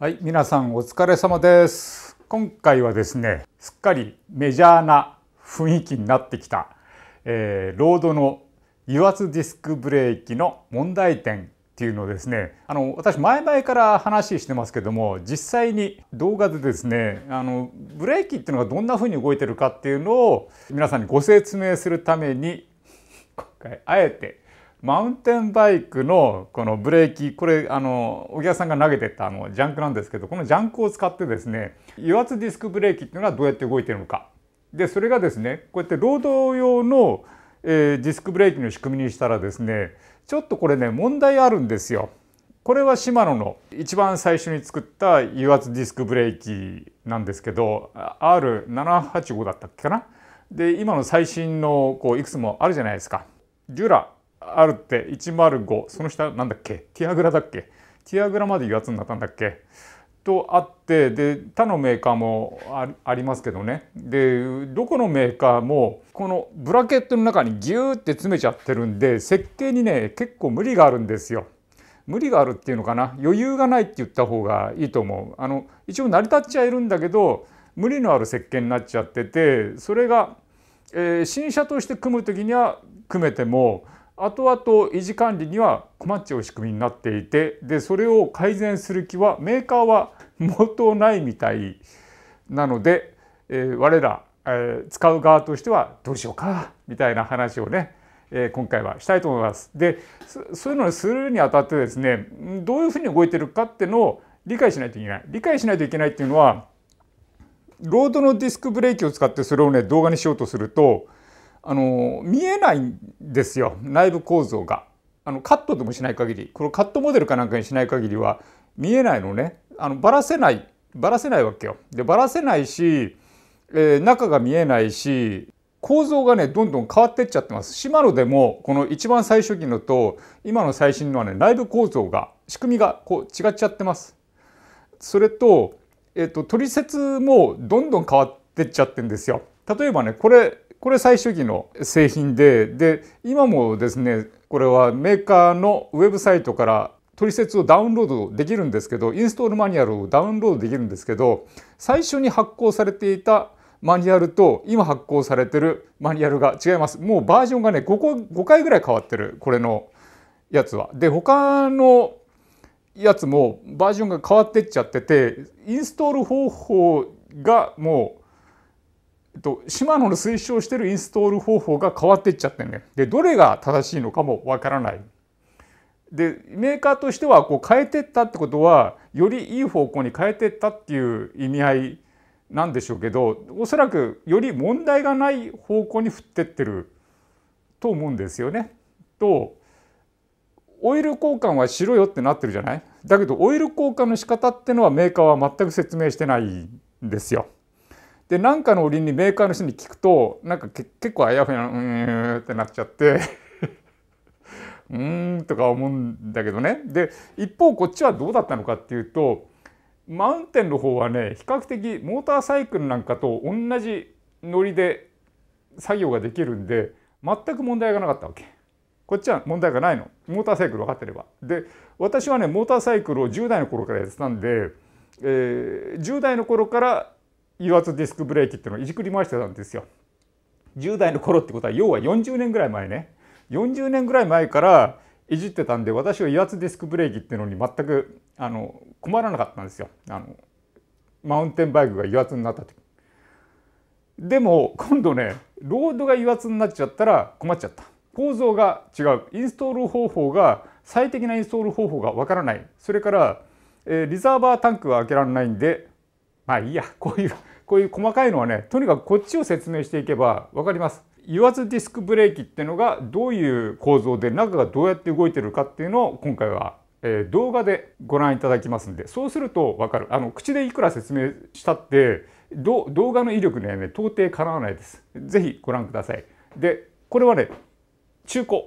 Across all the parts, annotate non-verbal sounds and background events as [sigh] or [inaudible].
はい、皆さんお疲れ様です。今回はですね、すっかりメジャーな雰囲気になってきた、えー、ロードの油圧ディスクブレーキの問題点っていうのをですね、あの私前々から話してますけども、実際に動画でですね、あのブレーキっていうのがどんな風に動いてるかっていうのを皆さんにご説明するために今回あえてマウンテンバイクのこのブレーキこれあのお客さんが投げてたあのジャンクなんですけどこのジャンクを使ってですね油圧ディスクブレーキっていうのはどうやって動いてるのかでそれがですねこうやって労働用の、えー、ディスクブレーキの仕組みにしたらですねちょっとこれね問題あるんですよ。これはシマノの一番最初に作った油圧ディスクブレーキなんですけど R785 だったっけかなで今の最新のこういくつもあるじゃないですか。デュラあるって105その下なんだっけティアグラだっけティアグラまで油圧になったんだっけとあってで他のメーカーもありますけどねでどこのメーカーもこのブラケットの中にギューって詰めちゃってるんで設計にね結構無理があるんですよ。無理があるっていうのかな余裕がないって言った方がいいと思う。あの一応成り立っちゃいるんだけど無理のある設計になっちゃっててそれが、えー、新車として組む時には組めても後々維持管理には困っちゃう仕組みになっていてでそれを改善する気はメーカーは元ないみたいなので、えー、我ら、えー、使う側としてはどうしようかみたいな話をね、えー、今回はしたいと思います。でそういうのをするにあたってですねどういうふうに動いてるかっていうのを理解しないといけない。理解しないといけないっていうのはロードのディスクブレーキを使ってそれをね動画にしようとするとあの見えないんですよ内部構造が。あのカットでもしない限りこのカットモデルかなんかにしない限りは見えないのねあのばらせないばらせないわけよ。でばらせないし、えー、中が見えないし構造がねどんどん変わってっちゃってます。シマロでもこの一番最初期のと今の最新のはね内部構造が仕組みがこう違っちゃってます。それと,、えーと、と取説もどんどん変わってっちゃってんですよ。例えばねこれこれ最終期の製品でで今もですねこれはメーカーのウェブサイトから取説をダウンロードできるんですけどインストールマニュアルをダウンロードできるんですけど最初に発行されていたマニュアルと今発行されてるマニュアルが違いますもうバージョンがね 5, 5回ぐらい変わってるこれのやつは。で他のやつもバージョンが変わってっちゃっててインストール方法がもうと、シマノの推奨してるインストール方法が変わっていっちゃってね。で、どれが正しいのかもわからない。で、メーカーとしてはこう変えてったってことは、よりいい方向に変えてったっていう意味合いなんでしょうけど、おそらくより問題がない方向に振ってってると思うんですよね。と、オイル交換はしろよってなってるじゃないだけどオイル交換の仕方ってのはメーカーは全く説明してないんですよ。で何かの折にメーカーの人に聞くとなんか結構あやふやなうーんってなっちゃって [laughs] うーんとか思うんだけどねで一方こっちはどうだったのかっていうとマウンテンの方はね比較的モーターサイクルなんかと同じノリで作業ができるんで全く問題がなかったわけ。こっちは問題がないの。モーターサイクル分かってれば。で私はねモーターサイクルを10代の頃からやってたんで、えー、10代の頃から油圧ディスクブレーキっていうのをいじくり回してたんですよ。10代の頃ってことは要は40年ぐらい前ね40年ぐらい前からいじってたんで私は油圧ディスクブレーキっていうのに全くあの困らなかったんですよあのマウンテンバイクが油圧になった時。でも今度ねロードが油圧になっちゃったら困っちゃった。構造が違うインストール方法が最適なインストール方法がわからないそれから、えー、リザーバータンクは開けられないんでまあいいやこういうこういう細かいのはねとにかくこっちを説明していけば分かります。油圧ディスクブレーキってのがどういう構造で中がどうやって動いてるかっていうのを今回は、えー、動画でご覧いただきますんでそうすると分かるあの口でいくら説明したって動画の威力にはね到底かなわないです。是非ご覧ください。でこれはね中古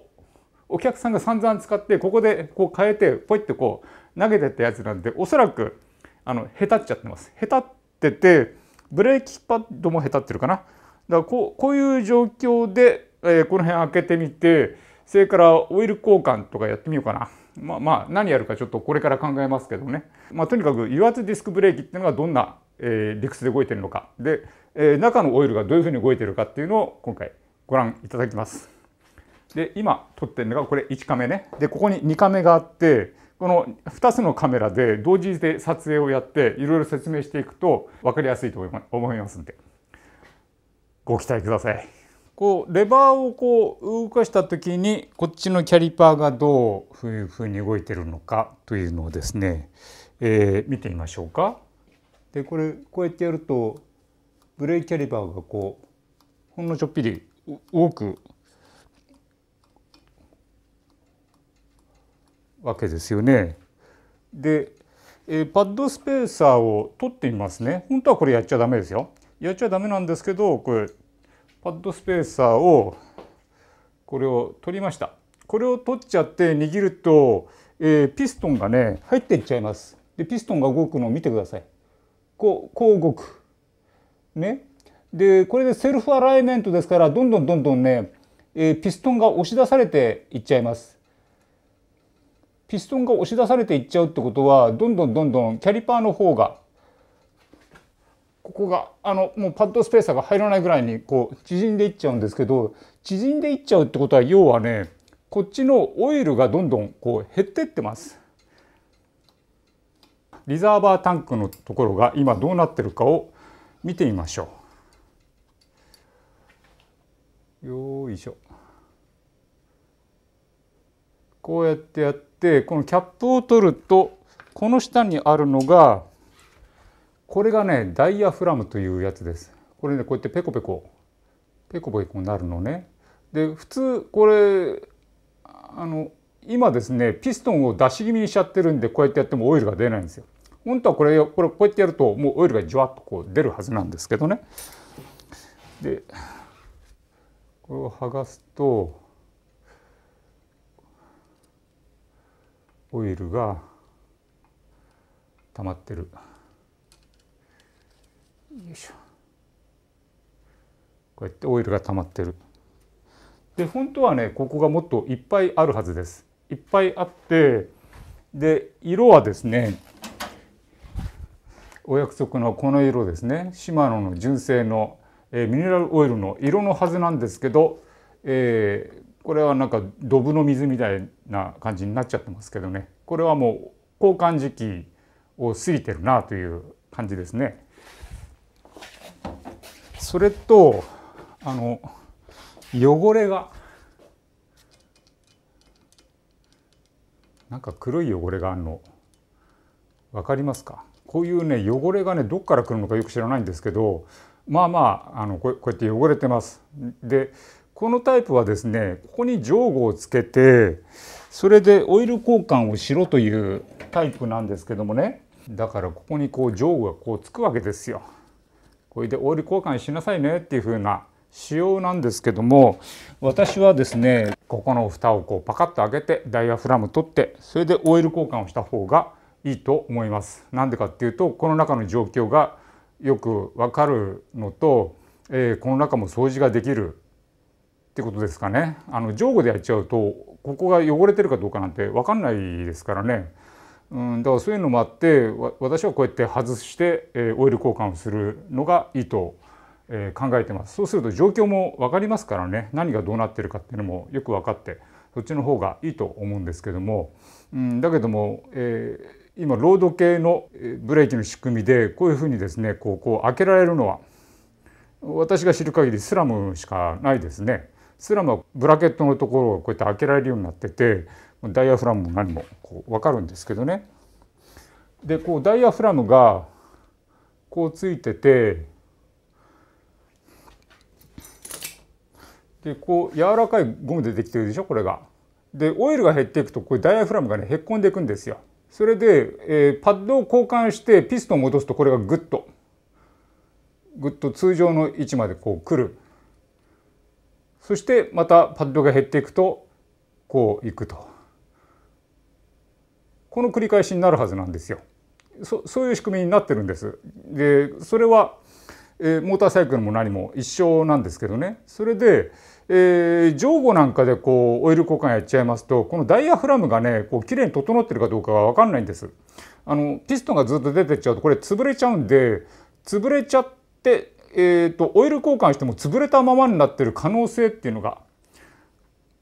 お客さんが散々使ってここでこう変えてポイってこう投げてったやつなんでおそらくあのへたっちゃってます。へたっててブレーキパッドもへたってるかな。だからこうこういう状況で、えー、この辺開けてみてそれからオイル交換とかやってみようかな。まあまあ何やるかちょっとこれから考えますけどね。まあ、とにかく油圧ディスクブレーキっていうのがどんな、えー、理屈で動いてるのかで、えー、中のオイルがどういうふうに動いてるかっていうのを今回ご覧いただきます。で今撮ってるのがこれ1カメねでここに2カメがあってこの2つのカメラで同時で撮影をやっていろいろ説明していくと分かりやすいと思いますんでご期待ください。こうレバーをこう動かした時にこっちのキャリパーがどういうふうに動いてるのかというのをですね、えー、見てみましょうか。でこれこうやってやるとブレーキキャリパーがこうほんのちょっぴり動くわけですよね。で、えー、パッドスペーサーを取ってみますね。本当はこれやっちゃダメですよ。やっちゃダメなんですけどこれパッドスペーサーをこれを取りました。これを取っちゃって握ると、えー、ピストンがね入っていっちゃいます。でピストンが動くのを見てください。こうこう動く。ね。でこれでセルフアライメントですからどんどんどんどんね、えー、ピストンが押し出されていっちゃいます。ピストンが押し出されていっちゃうってことはどんどんどんどんキャリパーの方がここがあのもうパッドスペーサーが入らないぐらいにこう縮んでいっちゃうんですけど縮んでいっちゃうってことは要はねこっちのオイルがどんどんこう減ってってます。リザーバータンクのところが今どうなってるかを見てみましょう。よいしょ。こうやってやってこのキャップを取るとこの下にあるのがこれがねダイヤフラムというやつです。これねこうやってペコペコペコペコなるのね。で普通これあの今ですねピストンを出し気味にしちゃってるんでこうやってやってもオイルが出ないんですよ。本当はこれこれこうやってやるともうオイルがじわっとこう出るはずなんですけどね。でこれを剥がすとオイルが溜まってるよいしょこうやってオイルが溜まってるで本当はねここがもっといっぱいあるはずですいっぱいあってで色はですねお約束のこの色ですねシマノの純正の、えー、ミネラルオイルの色のはずなんですけど、えー、これはなんかドブの水みたいな感じになっちゃってますけどねこれはもう交換時期を過ぎてるなという感じですね。それとあの汚れがなんか黒い汚れがあるの分かりますかこういうね汚れがねどっから来るのかよく知らないんですけどまあまああのこうやって汚れてます。でこのタイプはですねここに上下をつけてそれでオイル交換をしろというタイプなんですけどもねだからここにこう上下がこうつくわけですよ。これでオイル交換しなさいねっていう風な仕様なんですけども私はですねここの蓋をこうパカッと開けてダイヤフラム取ってそれでオイル交換をした方がいいと思います。なんでかっていうとこの中の状況がよくわかるのと、えー、この中も掃除ができるってことですかねあの上下でやっちゃうとここが汚れてるかどうかなんて分かんないですからね、うん、だからそういうのもあって私はこうやって外して、えー、オイル交換をするのがいいと、えー、考えてますそうすると状況も分かりますからね何がどうなってるかっていうのもよく分かってそっちの方がいいと思うんですけども、うん、だけども、えー、今ロード系のブレーキの仕組みでこういうふうにですねこうこう開けられるのは私が知る限りスラムしかないですね。スラムはブラケットのところをこうやって開けられるようになっててダイヤフラムも何もこう分かるんですけどね。でこうダイヤフラムがこうついててでこう柔らかいゴムでできてるでしょこれが。でオイルが減っていくとこれダイヤフラムがねへっこんでいくんですよ。それで、えー、パッドを交換してピストンを戻すとこれがグッとグッと通常の位置までこう来るそしてまたパッドが減っていくとこういくとこの繰り返しになるはずなんですよ。そそういう仕組みになってるんです。でそれは、えー、モーターサイクルも何も一緒なんですけどねそれで、えー、上後なんかでこうオイル交換やっちゃいますとこのダイヤフラムがねこう綺麗に整ってるかどうかが分かんないんです。あのピストンがずっと出てっちゃうとこれ潰れちゃうんで潰れちゃってえーと、オイル交換しても潰れたままになってる可能性っていうのが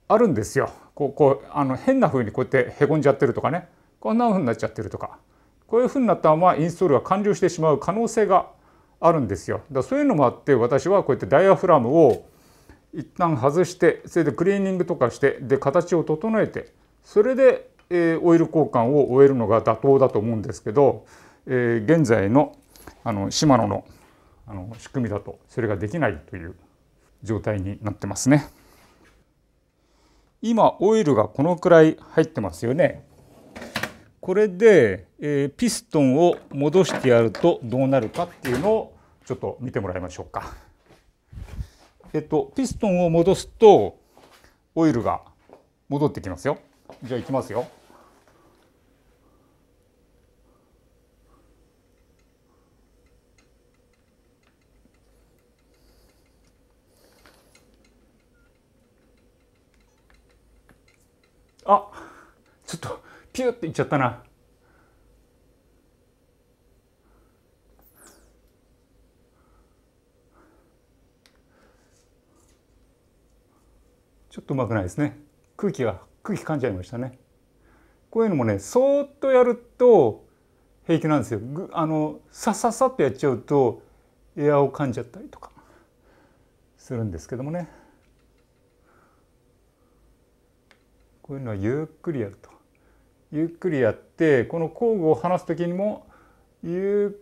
あるんですよ。こうこうあの変な風にこうやってへこんじゃってるとかねこんな風になっちゃってるとかこういう風になったままインストールが完了してしまう可能性があるんですよ。だそういうのもあって私はこうやってダイヤフラムを一旦外してそれでクリーニングとかしてで形を整えてそれで、えー、オイル交換を終えるのが妥当だと思うんですけど、えー、現在のあのシマノの。あの仕組みだとそれができないという状態になってますね。今オイルがこのくらい入ってますよね。これで、えー、ピストンを戻してやるとどうなるかっていうのをちょっと見てもらいましょうか。えっとピストンを戻すとオイルが戻ってきますよ。じゃあ行きますよ。ちょっとピュッていっちゃったな。ちょっとうまくないですね。空気が空気感じちゃいましたね。こういうのもねそーっとやると平気なんですよ。あのさささっとやっちゃうとエアを噛んじゃったりとかするんですけどもね。こういうのはゆっくりやると。ゆっくりやってこの工具を離す時にもゆ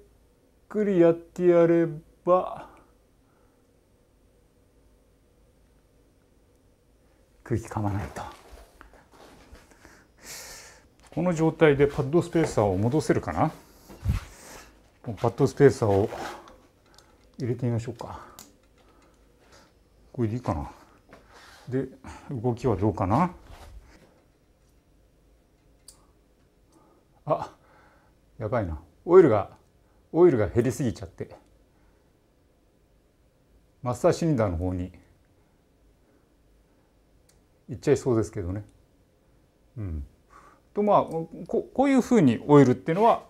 っくりやってやれば空気噛まないとこの状態でパッドスペーサーを戻せるかなパッドスペーサーを入れてみましょうかこれでいいかなで動きはどうかなあやばいなオイルがオイルが減りすぎちゃってマスターシシンダーの方に行っちゃいそうですけどね。うん、とまあここういうふうにオイルっていうのは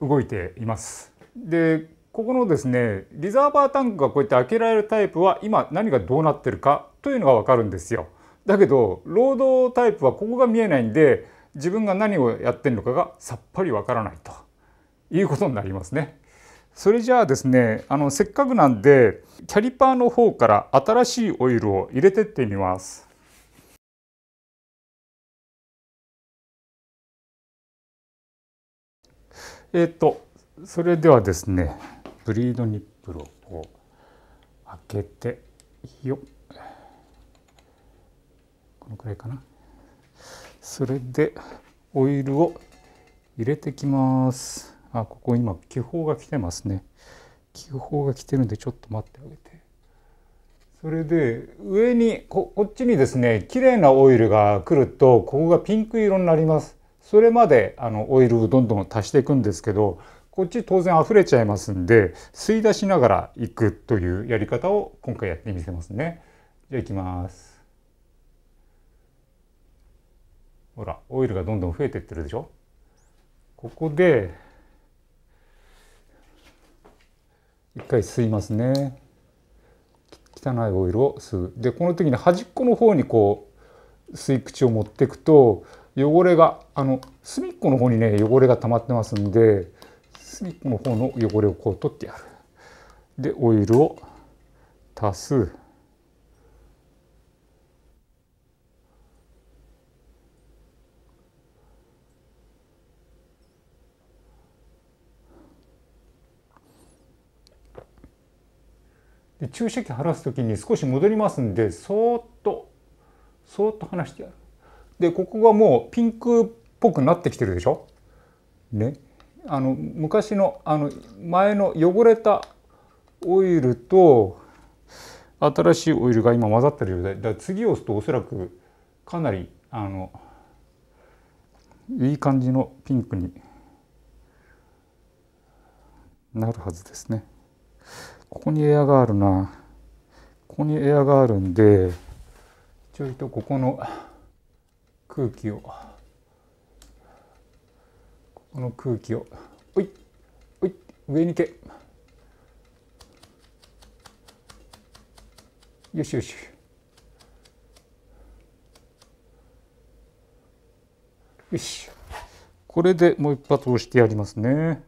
動いています。でここのですねリザーバータンクがこうやって開けられるタイプは今何がどうなってるかというのが分かるんですよ。だけど労働タイプはここが見えないんで自分が何をやってるのかがさっぱりわからないということになりますね。それじゃあですねあのせっかくなんでキャリパーの方から新しいオイルを入れてってみます。えっ、とそれではですねブリードニップルを開けてよこのくらいかな。それでオイルを入れてきますあここ今気泡が来てますね気泡が来てるんでちょっと待ってあげてそれで上にここっちにですね綺麗なオイルが来るとここがピンク色になりますそれまであのオイルをどんどん足していくんですけどこっち当然溢れちゃいますんで吸い出しながらいくというやり方を今回やってみせますねじゃあいきますほらオイルがどんどん増えてってるでしょここで一回吸いますね汚いオイルを吸うでこの時に端っこの方にこう吸い口を持っていくと汚れがあの隅っこの方にね汚れが溜まってますんで隅っこの方の汚れをこう取ってやるでオイルを足すで注射器離す時に少し戻りますんでそーっとそーっと離してやるでここがもうピンクっぽくなってきてるでしょねあの昔のあの前の汚れたオイルと新しいオイルが今混ざってるようでだ次押すとおそらくかなりあのいい感じのピンクになるはずですね。ここにエアがあるなここにエアがあるんでちょいとここの空気をここの空気をおいおい上に行けよしよしよしこれでもう一発押してやりますね。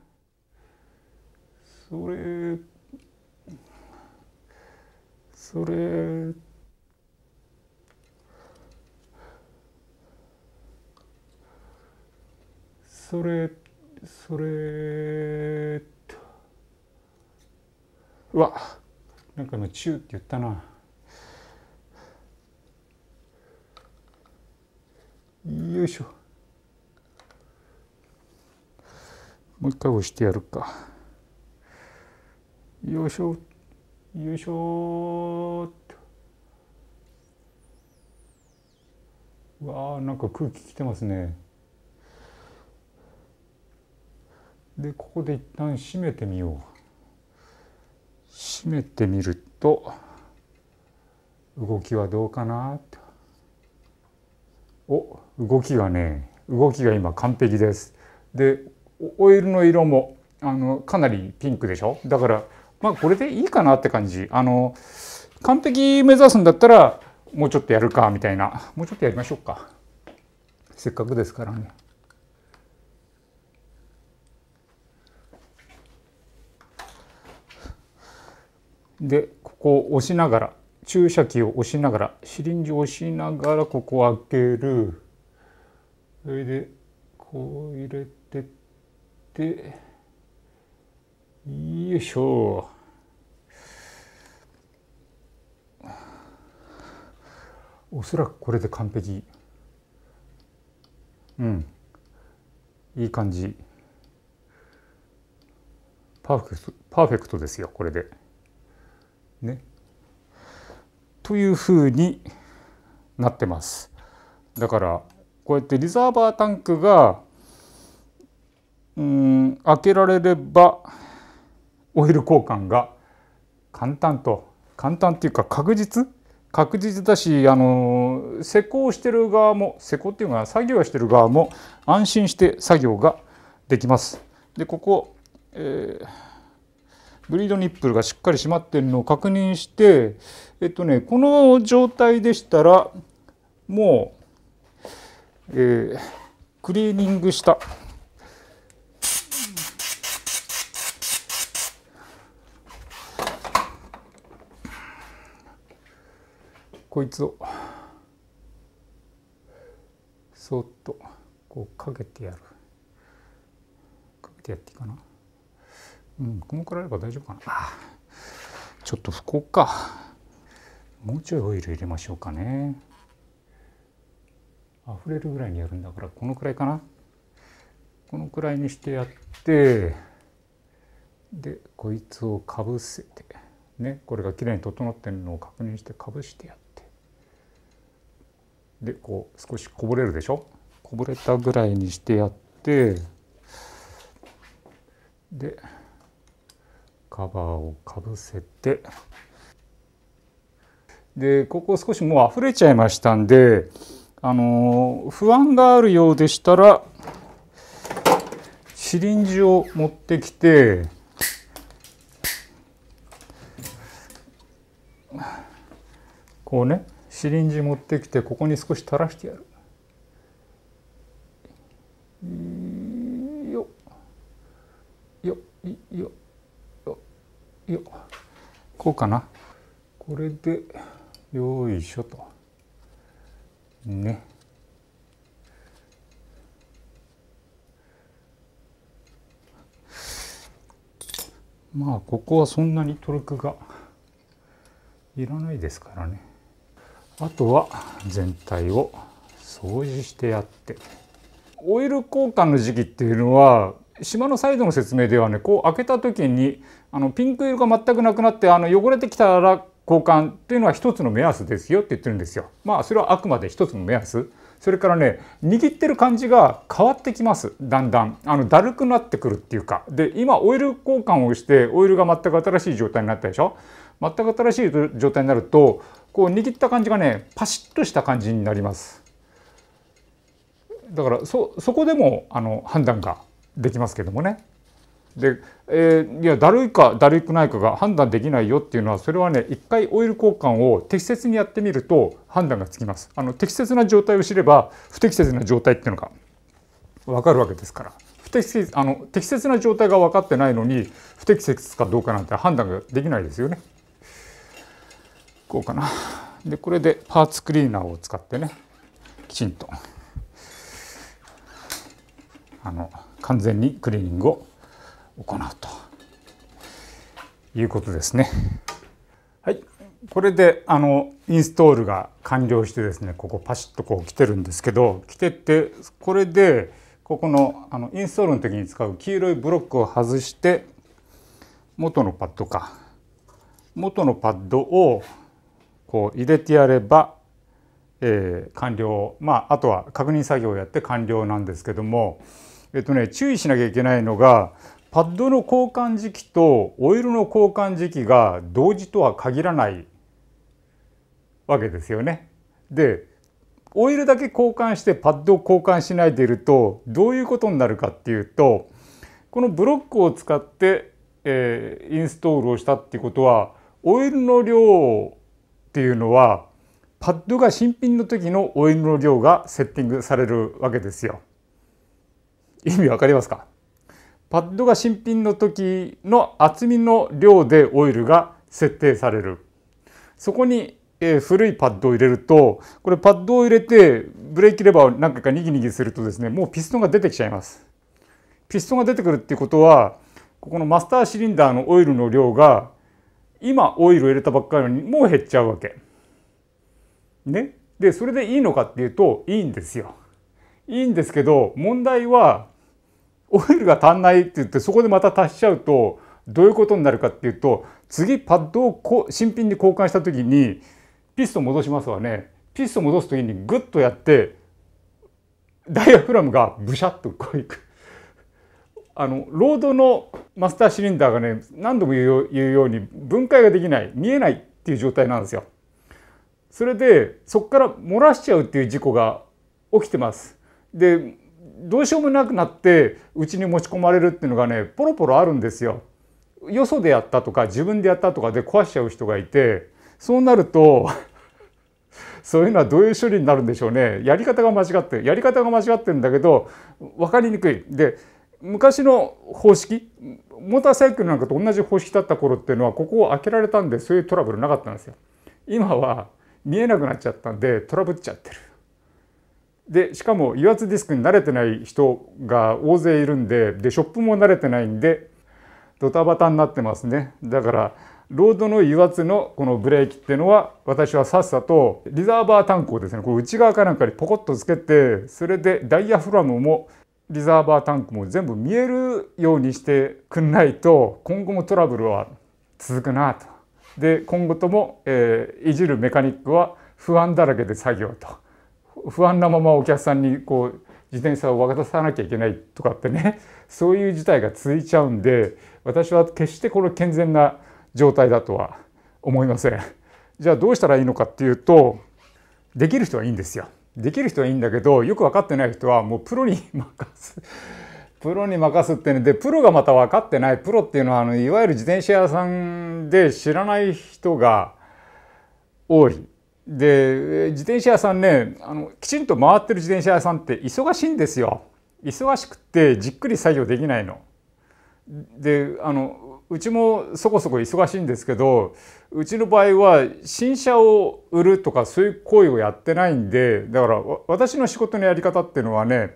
「シ中って言ったな。よいしょ。もう一回押してやるか。よいしょ。よいしょっと。わあ、なんか空気きてますね。で、ここで一旦閉めてみよう。閉めてみるとと動きはどうかなお動きがね動きが今完璧です。でオイルの色もあのかなりピンクでしょだからまあこれでいいかなって感じ。あの完璧目指すんだったらもうちょっとやるかみたいなもうちょっとやりましょうかせっかくですからね。でこう押しながら注射器を押しながらシリンジを押しながらここを開けるそれでこう入れてってよいしょおそらくこれで完璧うんいい感じパーフェクトパーフェクトですよこれで。ね。というふうになってます。だからこうやってリザーバータンクがうん開けられればオイル交換が簡単と簡単っていうか確実確実だしあの施工してる側も施工っていうのは作業してる側も安心して作業ができます。でここ、えーブリードニップルがしっかり締まっているのを確認してえっとねこの状態でしたらもう、えー、クリーニングしたこいつをそっとこうかけてやるかけてやっていいかな。うんこのくらいあれば大丈夫かなちょっと不幸かもうちょいオイル入れましょうかね溢れるぐらいにやるんだからこのくらいかなこのくらいにしてやってでこいつをかぶせてねこれがきれいに整ってるのを確認してかぶしてやってでこう少しこぼれるでしょこぼれたぐらいにしてやってでカバーをかぶせてでここ少しもう溢れちゃいましたんであの不安があるようでしたらシリンジを持ってきてこうねシリンジ持ってきてここに少し垂らしてやる。よよよよこうかなこれでよいしょとねまあここはそんなにトルクがいらないですからねあとは全体を掃除してやってオイル交換の時期っていうのは島のサイドの説明ではねこう開けた時にあのピンク色が全くなくなってあの汚れてきたら交換というのは一つの目安ですよって言ってるんですよ。まあそれはあくまで一つの目安。それからね握ってる感じが変わってきますだんだんあのだるくなってくるっていうかで今オイル交換をしてオイルが全く新しい状態になったでしょ全く新しい状態になるとこう握った感じがねパシッとした感じになりますだからそそこでもあの判断ができますけどもね。で、えー、いやだるいかだるくないかが判断できないよっていうのはそれはね一回オイル交換を適切にやってみると判断がつきますあの適切な状態を知れば不適切な状態っていうのが分かるわけですから不適切あの適切な状態が分かってないのに不適切かどうかなんて判断ができないですよね。こうかなでこれでパーツクリーナーを使ってねきちんとあの完全にクリーニングを行うということですね。はい、これであのインストールが完了してですねここパシッとこう来てるんですけど来てってこれでここのあのインストールの時に使う黄色いブロックを外して元のパッドか元のパッドをこう入れてやれば、えー、完了まああとは確認作業をやって完了なんですけども。えっとね、注意しなきゃいけないのがパッドの交換時期とオイルの交換時期が同時とは限らないわけですよね。でオイルだけ交換してパッドを交換しないでいるとどういうことになるかっていうとこのブロックを使って、えー、インストールをしたっていうことはオイルの量っていうのはパッドが新品の時のオイルの量がセッティングされるわけですよ。意味わかりますかパッドが新品の時の厚みの量でオイルが設定される。そこに、え古いパッドを入れると、これパッドを入れてブレーキレバーを何回かニギニギするとですね、もうピストンが出てきちゃいます。ピストンが出てくるっていうことは、ここのマスターシリンダーのオイルの量が、今オイルを入れたばっかりのにもう減っちゃうわけ。ね。で、それでいいのかっていうと、いいんですよ。いいんですけど、問題は、オイルが足んないって言ってそこでまた足しちゃうとどういうことになるかっていうと次パッドをこ新品に交換した時にピストン戻しますわねピストン戻す時にグッとやってダイヤフラムがブシャッとこういく。あのロードのマスターシリンダーがね何度も言うように分解ができない見えないっていう状態なんですよ。それでそこから漏らしちゃうっていう事故が起きてます。でどうしようもなくなってうちに持ち込まれるっていうのがねポロポロあるんですよ。よそでやったとか自分でやったとかで壊しちゃう人がいてそうなると [laughs] そういうのはどういう処理になるんでしょうねやり方が間違ってやり方が間違ってるんだけど分かりにくい。で昔の方式モーターサイクルなんかと同じ方式だった頃っていうのはここを開けられたんでそういうトラブルなかったんですよ。今は見えなくなっちゃったんでトラブっちゃってる。でしかも油圧ディスクに慣れてない人が大勢いるんででショップも慣れてないんでドタバタになってますねだからロードの油圧のこのブレーキっていうのは私はさっさとリザーバータンクをですねこう内側かなんかにポコッとつけてそれでダイヤフラムもリザーバータンクも全部見えるようにしてくんないと今後もトラブルは続くなと。で今後とも、えー、いじるメカニックは不安だらけで作業と。不安なままお客さんにこう自転車を渡さなきゃいけないとかってね [laughs] そういう事態が続いちゃうんで私は決してこの健全な状態だとは思いません。じゃあどうしたらいいのかっていうとできる人はいいんですよ。できる人はいいんだけどよく分かってない人はもうプロに任す。[laughs] プロに任すってねでプロがまた分かってないプロっていうのはあのいわゆる自転車屋さんで知らない人が多いで自転車屋さんねあのきちんと回ってる自転車屋さんって忙しいんですよ忙しくてじっくり作業できないの。であのうちもそこそこ忙しいんですけどうちの場合は新車を売るとかそういう行為をやってないんでだから私の仕事のやり方っていうのはね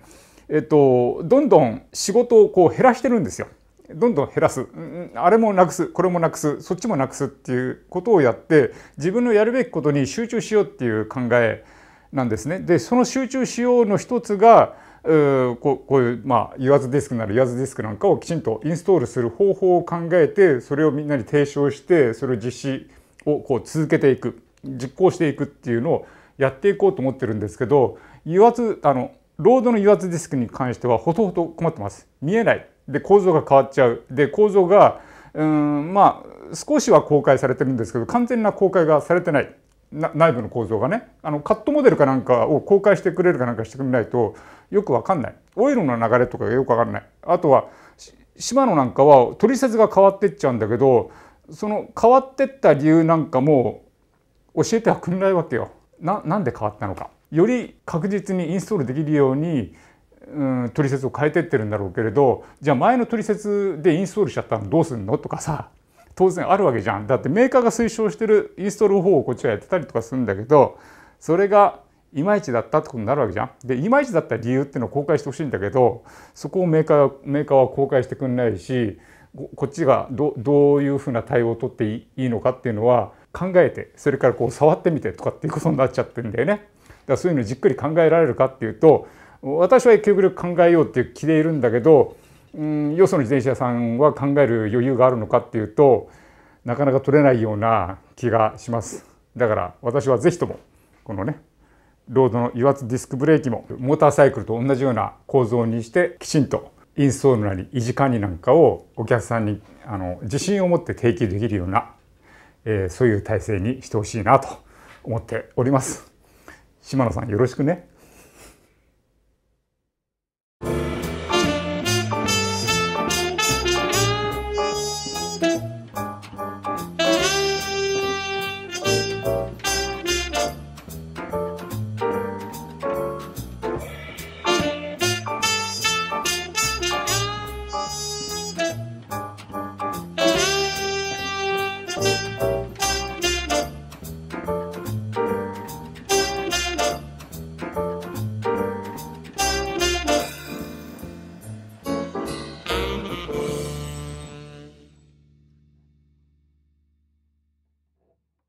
えっとどんどん仕事をこう減らしてるんですよ。どんどん減らす、あれもなくすこれもなくすそっちもなくすっていうことをやって自分のやるべきことに集中しようっていう考えなんですね。でその集中しようの一つがうここういう、まあ、言わずディスクなら言わずディスクなんかをきちんとインストールする方法を考えてそれをみんなに提唱してそれを実施をこう続けていく実行していくっていうのをやっていこうと思ってるんですけど言わずあのロードの油圧ディスクに関してはほとほと困ってます見えないで構造が変わっちゃうで構造がうんまあ少しは公開されてるんですけど完全な公開がされてない内部の構造がねあのカットモデルかなんかを公開してくれるかなんかしてくれないとよくわかんないオイルの流れとかがよくわかんないあとは島野なんかは取説が変わってっちゃうんだけどその変わってった理由なんかも教えてはくれないわけよな。なんで変わったのか。より確実にインストールできるようにうん、取説を変えてってるんだろうけれどじゃあ前の取説でインストールしちゃったのどうすんのとかさ当然あるわけじゃんだってメーカーが推奨してるインストール方法をこっちはやってたりとかするんだけどそれがいまいちだったってことになるわけじゃん。でいまいちだった理由っていうのを公開してほしいんだけどそこをメーカーメーカーは公開してくんないしこっちがどどういうふうな対応をとっていいのかっていうのは考えてそれからこう触ってみてとかっていうことになっちゃってるんだよね。だからそういうのじっくり考えられるかっていうと私は極力考えようっていう気でいるんだけど、うん、よその自転車さんは考える余裕があるのかっていうとなかなか取れないような気がしますだから私は是非ともこのねロードの油圧ディスクブレーキもモーターサイクルと同じような構造にしてきちんとインストールなり維持管理なんかをお客さんにあの自信を持って提供できるような、えー、そういう体制にしてほしいなと思っております。島野さんよろしくね